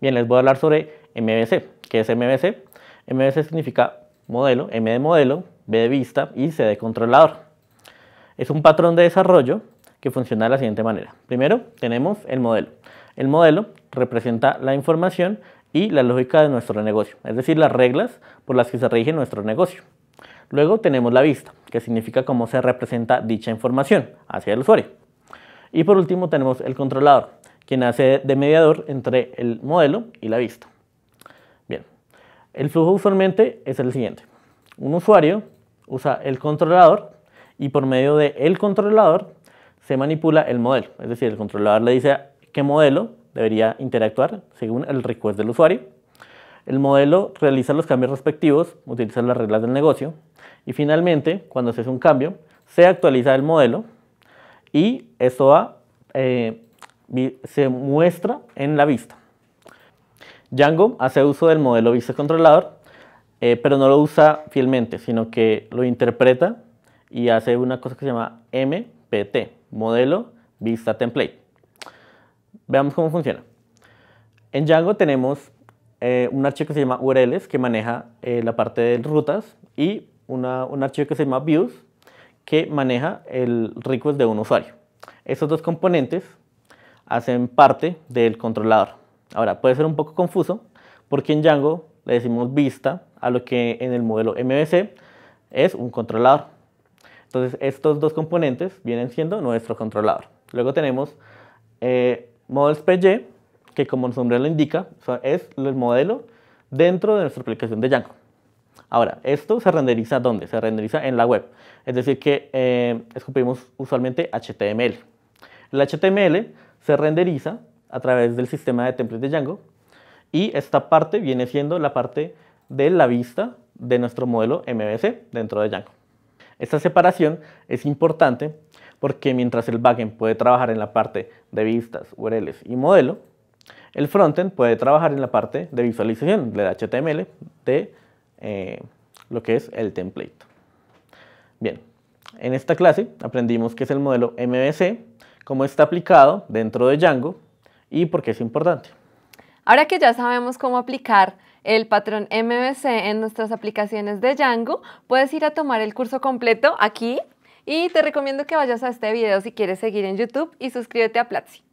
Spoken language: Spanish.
Bien, les voy a hablar sobre MVC. ¿Qué es MVC? MVC significa modelo, M de modelo, B de vista y C de controlador. Es un patrón de desarrollo que funciona de la siguiente manera. Primero tenemos el modelo. El modelo representa la información y la lógica de nuestro negocio, es decir, las reglas por las que se rige nuestro negocio. Luego tenemos la vista, que significa cómo se representa dicha información hacia el usuario. Y por último tenemos el controlador, quien hace de mediador entre el modelo y la vista. Bien, el flujo usualmente es el siguiente. Un usuario usa el controlador y por medio del el controlador se manipula el modelo. Es decir, el controlador le dice qué modelo debería interactuar según el request del usuario. El modelo realiza los cambios respectivos, utiliza las reglas del negocio y finalmente, cuando se hace un cambio, se actualiza el modelo y esto va eh, se muestra en la vista. Django hace uso del modelo vista controlador, eh, pero no lo usa fielmente, sino que lo interpreta y hace una cosa que se llama MPT, modelo vista template. Veamos cómo funciona. En Django tenemos eh, un archivo que se llama URLs, que maneja eh, la parte de rutas, y un archivo que se llama views, que maneja el request de un usuario. Estos dos componentes hacen parte del controlador. Ahora, puede ser un poco confuso porque en Django le decimos vista a lo que en el modelo MVC es un controlador. Entonces, estos dos componentes vienen siendo nuestro controlador. Luego tenemos eh, que como el nombre lo indica, es el modelo dentro de nuestra aplicación de Django. Ahora, esto se renderiza ¿dónde? Se renderiza en la web. Es decir que eh, escupimos usualmente HTML. El HTML se renderiza a través del sistema de templates de Django y esta parte viene siendo la parte de la vista de nuestro modelo MVC dentro de Django. Esta separación es importante porque mientras el backend puede trabajar en la parte de vistas, URLs y modelo, el frontend puede trabajar en la parte de visualización del HTML de eh, lo que es el template. Bien, en esta clase aprendimos que es el modelo MVC, cómo está aplicado dentro de Django y por qué es importante. Ahora que ya sabemos cómo aplicar el patrón MVC en nuestras aplicaciones de Django, puedes ir a tomar el curso completo aquí y te recomiendo que vayas a este video si quieres seguir en YouTube y suscríbete a Platzi.